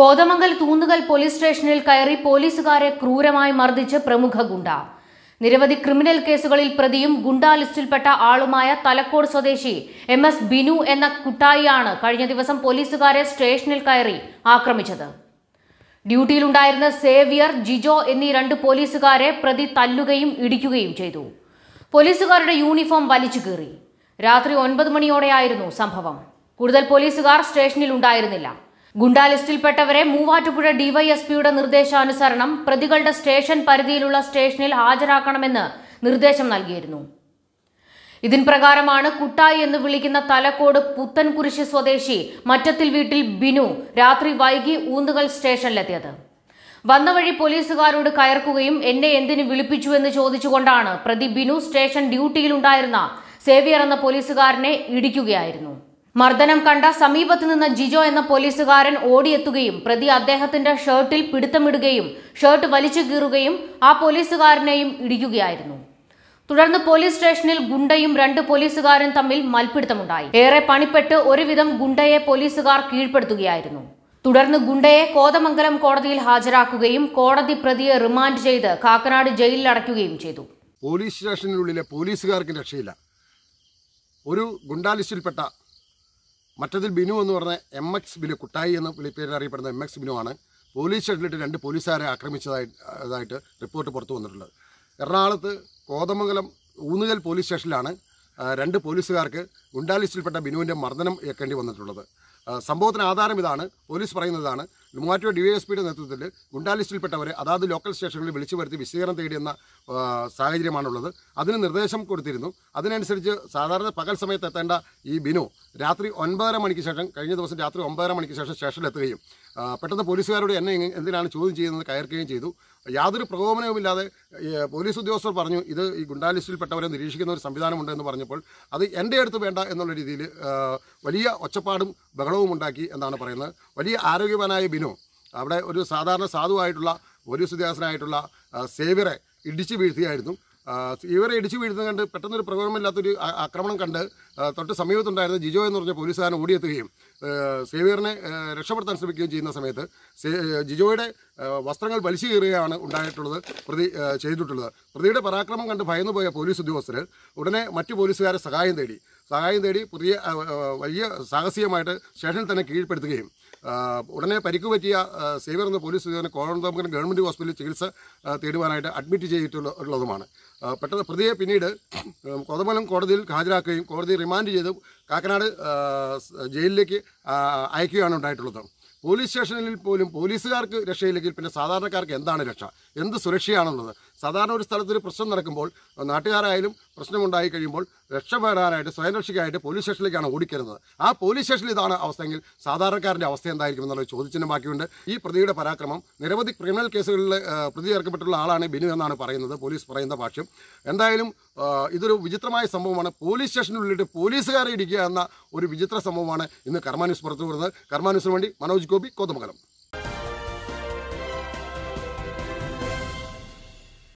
കോതമംഗൽ തൂന്നുകൽ police സ്റ്റേഷനിൽ കയറി പോലീസുകാരെ ക്രൂരമായി മർദ്ദിച്ച് പ്രമുഖ ഗുണ്ട നിരവധി ക്രിമിനൽ കേസുകളിൽ പ്രതിയും ഗുണ്ടാ ലിസ്റ്റിൽപ്പെട്ട ആളുമായ തലക്കോട് സ്വദേശി എം എസ് ബിനു എന്ന കുട്ടായിയാണ് കഴിഞ്ഞ ദിവസം പോലീസുകാരെ സ്റ്റേഷനിൽ കയറി ആക്രമിച്ചത് ഡ്യൂട്ടിയിലുണ്ടായിരുന്ന സേവിയർ ജിജോ എന്നീ രണ്ട് പോലീസുകാരെ പ്രതി തല്ലുകയും ഇടിക്കുകയും ചെയ്തു പോലീസുകാരുടെ യൂണിഫോം വലിച്ചു കീറി രാത്രി ഒൻപത് മണിയോടെയായിരുന്നു സംഭവം കൂടുതൽ പോലീസുകാർ സ്റ്റേഷനിൽ ഉണ്ടായിരുന്നില്ല ഗുണ്ടാ ലിസ്റ്റിൽപ്പെട്ടവരെ മൂവാറ്റുപുഴ ഡിവൈഎസ്പിയുടെ നിർദ്ദേശാനുസരണം പ്രതികളുടെ സ്റ്റേഷൻ പരിധിയിലുള്ള സ്റ്റേഷനിൽ ഹാജരാക്കണമെന്ന് നിർദ്ദേശം നൽകിയിരുന്നു ഇതിൻ പ്രകാരമാണ് കുട്ടായി എന്ന് വിളിക്കുന്ന തലക്കോട് പുത്തൻകുരിശ് സ്വദേശി മറ്റത്തിൽ വീട്ടിൽ ബിനു രാത്രി വൈകി ഊന്നുകൽ സ്റ്റേഷനിലെത്തിയത് വന്ന വഴി പോലീസുകാരോട് കയർക്കുകയും എന്നെ എന്തിനു വിളിപ്പിച്ചു എന്ന് ചോദിച്ചുകൊണ്ടാണ് പ്രതി ബിനു സ്റ്റേഷൻ ഡ്യൂട്ടിയിലുണ്ടായിരുന്ന സേവിയർ എന്ന പോലീസുകാരനെ ഇടിക്കുകയായിരുന്നു മർദ്ദനം കണ്ട സമീപത്ത് നിന്ന് ജിജോ എന്ന പോലീസുകാരൻ ഓടിയെത്തുകയും പ്രതി അദ്ദേഹത്തിന്റെ ഷർട്ടിൽ പിടുത്തമിടുകയും ഷർട്ട് വലിച്ചു കീറുകയും ആ പോലീസുകാരനെയും ഇടിക്കുകയായിരുന്നു തുടർന്ന് പോലീസ് സ്റ്റേഷനിൽ ഗുണ്ടയും രണ്ട് പോലീസുകാരും തമ്മിൽ മൽപ്പിടുത്തമുണ്ടായി ഏറെ പണിപ്പെട്ട് ഒരുവിധം ഗുണ്ടയെ പോലീസുകാർ കീഴ്പ്പെടുത്തുകയായിരുന്നു തുടർന്ന് ഗുണ്ടയെ കോതമംഗലം കോടതിയിൽ ഹാജരാക്കുകയും കോടതി പ്രതിയെ റിമാൻഡ് ചെയ്ത് കാക്കനാട് ജയിലിൽ അടയ്ക്കുകയും ചെയ്തു പോലീസ് സ്റ്റേഷനിലുള്ളിലെ പോലീസുകാർക്ക് രക്ഷയില്ല ഒരു ഗുണ്ടാലിസ്റ്റിൽപ്പെട്ട മറ്റതിൽ ബിനു എന്ന് പറഞ്ഞ എം എക്സ് ബിനു കുട്ടായി എന്ന വിളിപ്പേരിൽ അറിയപ്പെടുന്ന എം എക്സ് ബിനു ആണ് പോലീസ് ഷെഡിലിട്ട് രണ്ട് പോലീസുകാരെ ആക്രമിച്ചതായിട്ട് റിപ്പോർട്ട് പുറത്തു വന്നിട്ടുള്ളത് എറണാകുളത്ത് കോതമംഗലം ഊന്നുകൽ പോലീസ് സ്റ്റേഷനിലാണ് രണ്ട് പോലീസുകാർക്ക് ഗുണ്ടാലിസ്റ്റിൽപ്പെട്ട ബിനുവിൻ്റെ മർദ്ദനം ഏക്കേണ്ടി വന്നിട്ടുള്ളത് സംഭവത്തിന് ആധാരം ഇതാണ് പോലീസ് പറയുന്നതാണ് മൂവാറ്റുപുഴ ഡിവൈഎസ്പിയുടെ നേതൃത്വത്തിൽ ഗുണ്ടാലിസ്റ്റിൽപ്പെട്ടവരെ അതാത് ലോക്കൽ സ്റ്റേഷനുകളിൽ വിളിച്ചു വരുത്തി വിശദീകരണം തേടിയെന്ന സാഹചര്യമാണുള്ളത് അതിന് നിർദ്ദേശം കൊടുത്തിരുന്നു അതിനനുസരിച്ച് സാധാരണ പകൽ സമയത്ത് എത്തേണ്ട ഈ ബിനു രാത്രി ഒൻപതര മണിക്ക് ശേഷം കഴിഞ്ഞ ദിവസം രാത്രി ഒമ്പതര മണിക്ക് ശേഷം സ്റ്റേഷനിലെത്തുകയും പെട്ടെന്ന് പോലീസുകാരോട് എന്നെ എന്തിനാണ് ചോദ്യം ചെയ്യുന്നത് കയർക്കുകയും ചെയ്തു യാതൊരു പ്രകോപനവുമില്ലാതെ പോലീസ് ഉദ്യോഗസ്ഥർ പറഞ്ഞു ഇത് ഈ ഗുണ്ടാലിസ്റ്റിൽ ലിസ്റ്റിൽപ്പെട്ടവരെ നിരീക്ഷിക്കുന്ന ഒരു സംവിധാനമുണ്ട് എന്ന് പറഞ്ഞപ്പോൾ അത് എൻ്റെ അടുത്ത് വേണ്ട എന്നുള്ള രീതിയിൽ വലിയ ഒച്ചപ്പാടും ബഹളവും ഉണ്ടാക്കി എന്നാണ് പറയുന്നത് വലിയ ആരോഗ്യവാനായ ബിനോ അവിടെ ഒരു സാധാരണ സാധുവായിട്ടുള്ള പോലീസ് ഉദ്യോഗസ്ഥനായിട്ടുള്ള സേവ്യറെ ഇടിച്ചു വീഴ്ത്തിയായിരുന്നു ഇവരെ ഇടിച്ചു വീഴുന്നത് കണ്ട് പെട്ടെന്നൊരു പ്രകോപനമില്ലാത്തൊരു ആക്രമണം കണ്ട് തൊട്ട് സമീപത്തുണ്ടായിരുന്ന ജിജോ എന്ന് പറഞ്ഞ പോലീസുകാരൻ ഓടിയെത്തുകയും സേവിയറിനെ രക്ഷപ്പെടുത്താൻ ശ്രമിക്കുകയും ചെയ്യുന്ന സമയത്ത് ജിജോയുടെ വസ്ത്രങ്ങൾ വലിച്ചു കയറുകയാണ് ഉണ്ടായിട്ടുള്ളത് പ്രതി ചെയ്തിട്ടുള്ളത് പ്രതിയുടെ പരാക്രമം കണ്ട് ഭയന്നുപോയ പോലീസ് ഉദ്യോഗസ്ഥർ ഉടനെ മറ്റു പോലീസുകാരെ സഹായം തേടി സഹായം തേടി പുതിയ വലിയ സാഹസികമായിട്ട് സ്റ്റേഷനിൽ തന്നെ കീഴ്പ്പെടുത്തുകയും ഉടനെ പരിക്കു പറ്റിയ സേവർ എന്ന പോലീസ് ഉദ്യോഗസ്ഥനെ കോഴന്തോമ്പുരം ഗവൺമെൻറ് ഹോസ്പിറ്റലിൽ ചികിത്സ തേടുവാനായിട്ട് അഡ്മിറ്റ് ചെയ്തിട്ടുള്ളതുമാണ് പെട്ടെന്ന് പ്രതിയെ പിന്നീട് കൊതമലം കോടതിയിൽ ഹാജരാക്കുകയും കോടതി റിമാൻഡ് ചെയ്ത് കാക്കനാട് ജയിലിലേക്ക് അയക്കുകയാണ് ഉണ്ടായിട്ടുള്ളത് പോലീസ് സ്റ്റേഷനിൽ പോലും പോലീസുകാർക്ക് രക്ഷയില്ലെങ്കിൽ പിന്നെ സാധാരണക്കാർക്ക് എന്താണ് രക്ഷ എന്ത് സുരക്ഷയാണുള്ളത് സാധാരണ ഒരു സ്ഥലത്തൊരു പ്രശ്നം നടക്കുമ്പോൾ നാട്ടുകാരായാലും പ്രശ്നമുണ്ടായി കഴിയുമ്പോൾ രക്ഷപ്പെടാനായിട്ട് സ്വയം രക്ഷയ്ക്കായിട്ട് പോലീസ് സ്റ്റേഷനിലേക്കാണ് ഓടിക്കരുന്നത് ആ പോലീസ് സ്റ്റേഷനിൽ ഇതാണ് അവസ്ഥയെങ്കിൽ സാധാരണക്കാരൻ്റെ അവസ്ഥ എന്തായിരിക്കും എന്നുള്ള ബാക്കിയുണ്ട് ഈ പ്രതിയുടെ പരാക്രമം നിരവധി ക്രിമിനൽ കേസുകളിൽ പ്രതി ചേർക്കപ്പെട്ടുള്ള ആളാണ് ബിനു എന്നാണ് പറയുന്നത് പോലീസ് പറയുന്ന ഭാഷ്യം എന്തായാലും ഇതൊരു വിചിത്രമായ സംഭവമാണ് പോലീസ് സ്റ്റേഷനുള്ളിട്ട് പോലീസുകാരെ ഇടിക്കുക എന്ന ഒരു വിചിത്ര സംഭവമാണ് ഇന്ന് കർമാന്യൂസ് പുറത്തു വരുന്നത് കർമാന്യൂസിന് വേണ്ടി മനോജ് ഗോപി കോതമംഗലം